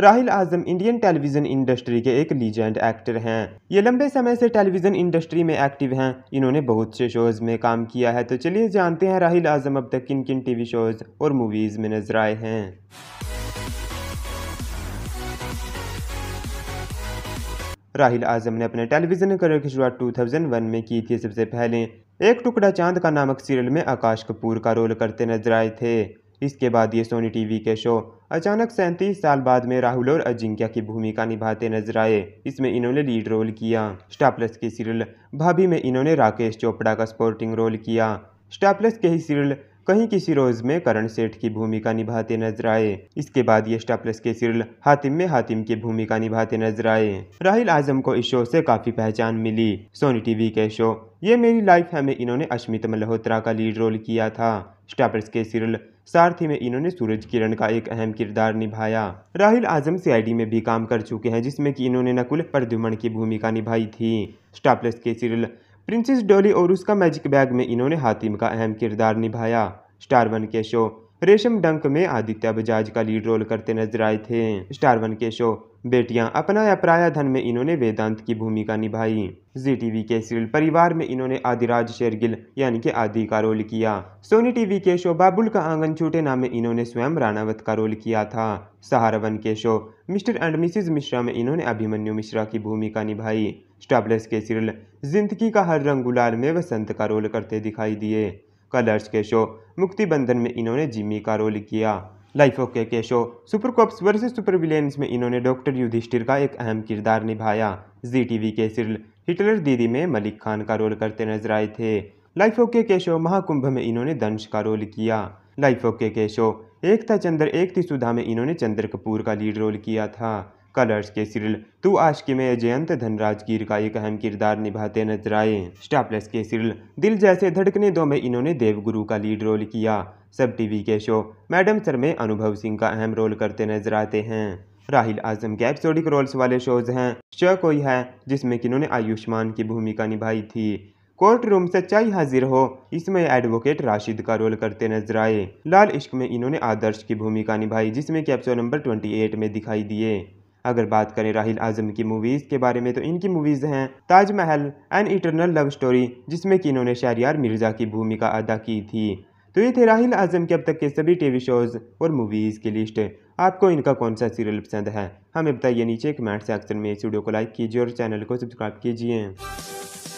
Rahil Azam Indian television industry के एक legend actor हैं ये लंबे समय से टेलीविज़न इंडस्ट्री में एक्टिव हैं इन्होंने बहुत से शोज़ में काम किया है तो चलिए जानते हैं राहिल आजम अब तक किन किन टीवी शोज़ और मूवीज़ में नजर आए हैं राहिल आजम ने अपने टेलीविज़न करियर की शुरुआत टू में की थी सबसे पहले एक टुकड़ा चांद का नामक सीरियल में आकाश कपूर का रोल करते नजर आए थे इसके बाद ये सोनी टीवी के शो अचानक सैंतीस साल बाद में राहुल और अजिंक्या की भूमिका निभाते नजर आए इसमें इन्होंने लीड रोल किया स्टार प्लस के सीरियल भाभी में इन्होंने राकेश चोपड़ा का स्पोर्टिंग रोल किया स्टार प्लस के ही सीरियल कहीं किसी रोज में करण सेठ की भूमिका निभाते नजर आए इसके बाद ये स्टार प्लस के सीरियल हातिम में हातिम की भूमिका निभाते नजर आए राहिल आजम को इस शो से काफी पहचान मिली सोनी टीवी के शो ये मेरी लाइफ है में इन्होंने अश्मित मल्होत्रा का लीड रोल किया था स्टार प्लस के सीरियल साथ ही में इन्होंने सूरज किरण का एक अहम किरदार निभाया राहिल आजम सीआईडी में भी काम कर चुके हैं जिसमें कि इन्होंने नकुल प्रद्युमन की भूमिका निभाई थी स्टापलेस के सीरियल प्रिंसेस डोली और उसका मैजिक बैग में इन्होंने हातिम का अहम किरदार निभाया स्टार वन के शो रेशम डंक में आदित्य बजाज का लीड रोल करते नजर आए थे स्टार वन के शो बेटियां अपनाया प्राया धन में इन्होंने वेदांत की भूमिका निभाई जी टीवी के सीरियल परिवार में इन्होंने आदिराज शेरगिल यानी कि आदि का रोल किया सोनी टीवी के शो बाबुल का आंगन छूटे नाम में इन्होंने स्वयं राणावत का रोल किया था सहारवन के show Mr and Mrs Mishra में इन्होंने अभिमन्यु मिश्रा की भूमिका निभाई स्टाबलेस के सीरियल जिंदगी का हर रंग गुलाल में वसंत का रोल करते दिखाई दिए कलर्स के शो मुक्ति बंधन में इन्होंने जिमी का रोल किया लाइफ ओके के show super cops versus super villains में इन्होंने डॉक्टर युधिष्ठिर का एक अहम किरदार निभाया जी टीवी के सिरल हिटलर दीदी में मलिक खान का रोल करते नजर आए थे लाइफ ओके के शो महाकुंभ में इन्होंने दंश का रोल किया लाइफ ओके के शो एक था चंद्र एक थी सुधा में इन्होंने चंद्र कपूर का लीड रोल किया था कलर्स के सीरियल तू आशकी में जयंत धनराजगीर का एक अहम किरदार निभाते नजर आए स्टापलेस के सीरियल दिल जैसे धड़कने दो में इन्होंने देवगुरु का लीड रोल किया सब टीवी के शो मैडम सर में अनुभव सिंह का अहम रोल करते नजर आते हैं राहिल आजम के एपिसोडिक रोल्स वाले शोज हैं श कोई है जिसमें कि इन्होंने आयुष्मान की भूमिका निभाई थी कोर्ट रूम चाय हाजिर हो इसमें एडवोकेट राशिद का रोल करते नजर आए लाल इश्क में इन्होंने आदर्श की भूमिका निभाई जिसमें कि नंबर 28 में दिखाई दिए अगर बात करें राहिल आज़म की मूवीज़ के बारे में तो इनकी मूवीज़ हैं Taj Mahal an eternal love story जिसमें कि इन्होंने शारियार मिर्ज़ा की भूमिका अदा की थी तो ये थे राहिल आज़म के अब तक के सभी टीवी शोज़ और मूवीज़ की लिस्ट आपको इनका कौन सा सीरियल पसंद है हमें बताइए नीचे कमेंट सेक्शन में इस वीडियो को लाइक कीजिए और चैनल को सब्सक्राइब कीजिए